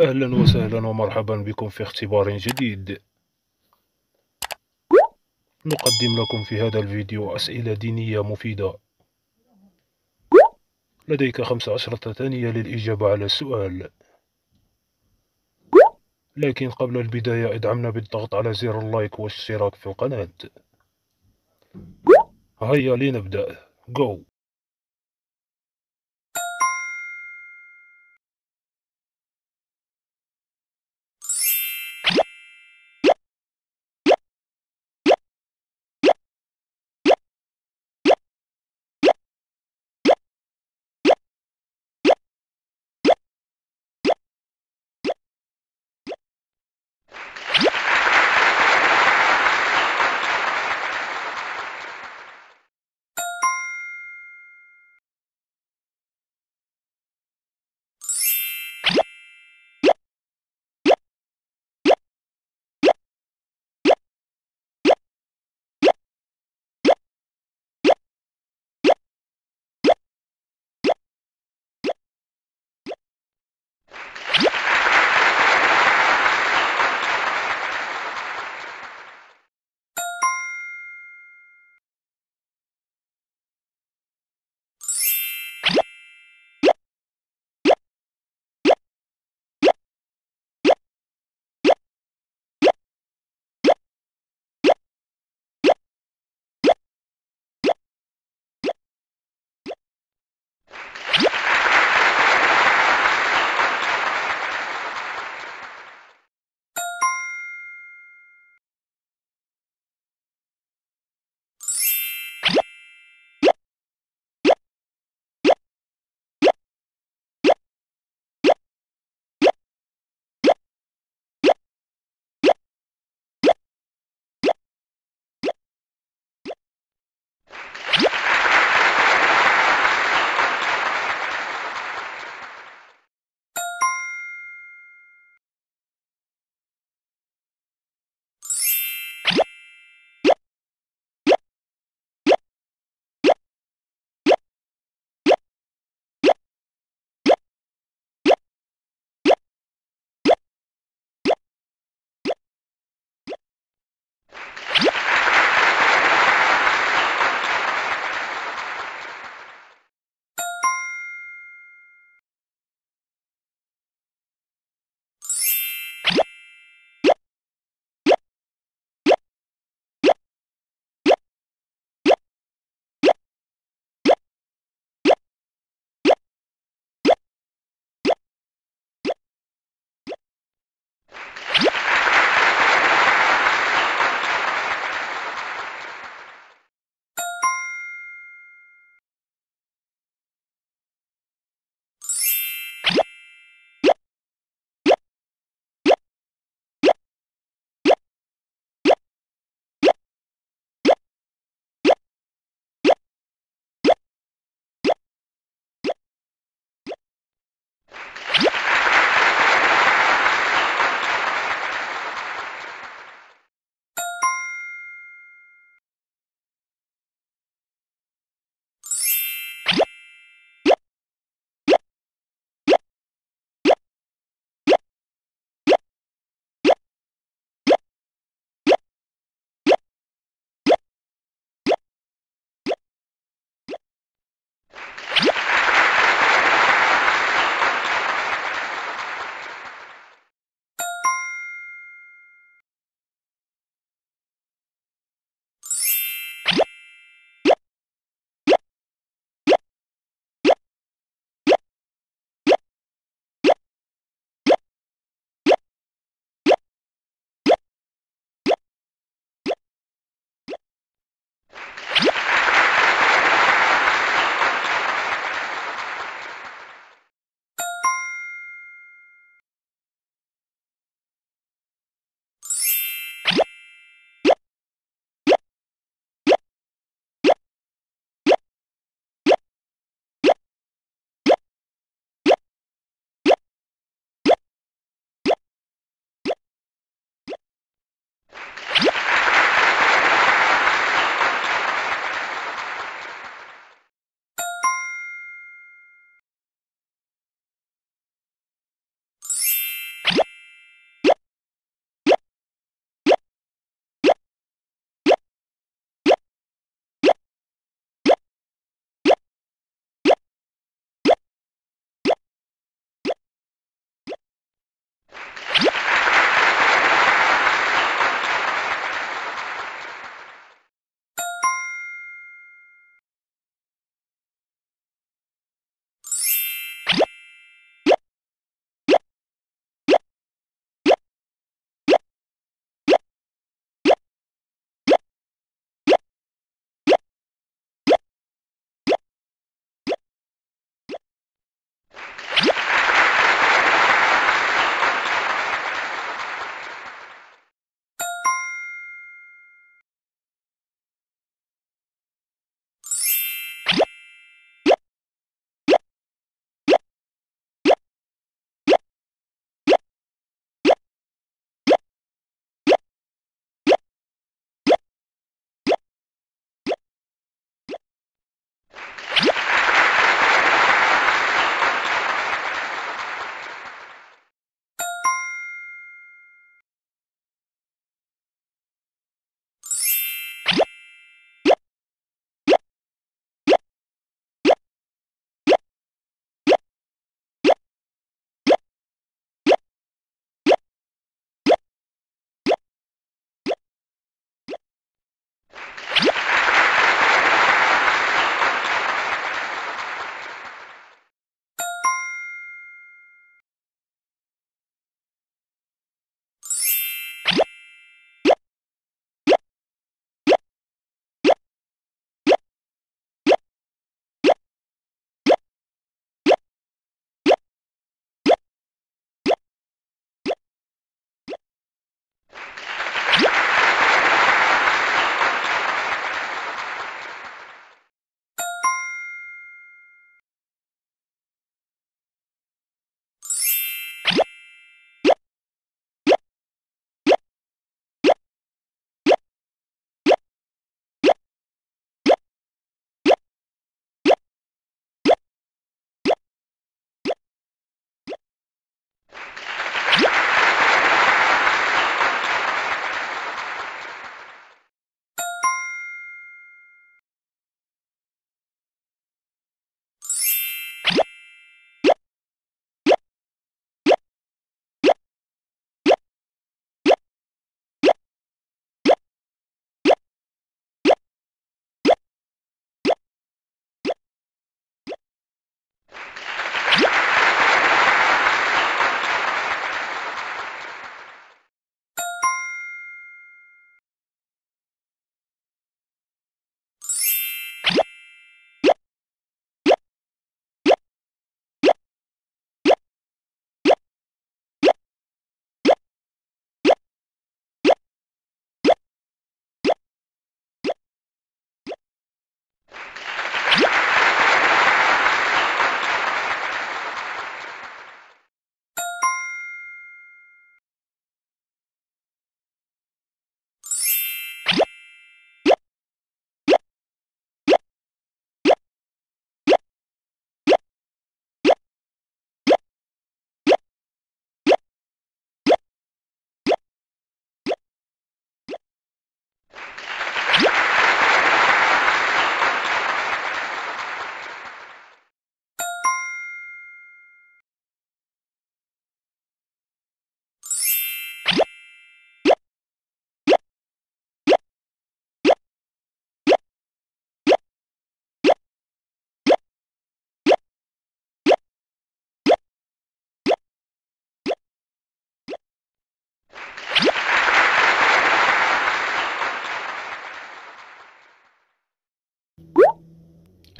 أهلا وسهلا ومرحبا بكم في اختبار جديد نقدم لكم في هذا الفيديو أسئلة دينية مفيدة لديك خمس عشرة ثانية للإجابة على السؤال لكن قبل البداية ادعمنا بالضغط على زر اللايك والاشتراك في القناة هيا لنبدأ جو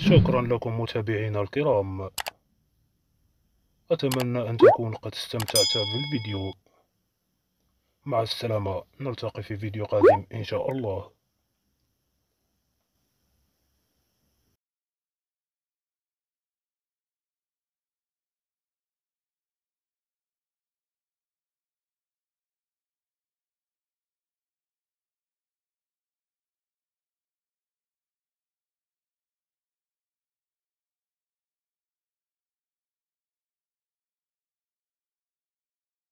شكرا لكم متابعينا الكرام أتمنى أن تكون قد استمتعت بالفيديو مع السلامة نلتقي في فيديو قادم إن شاء الله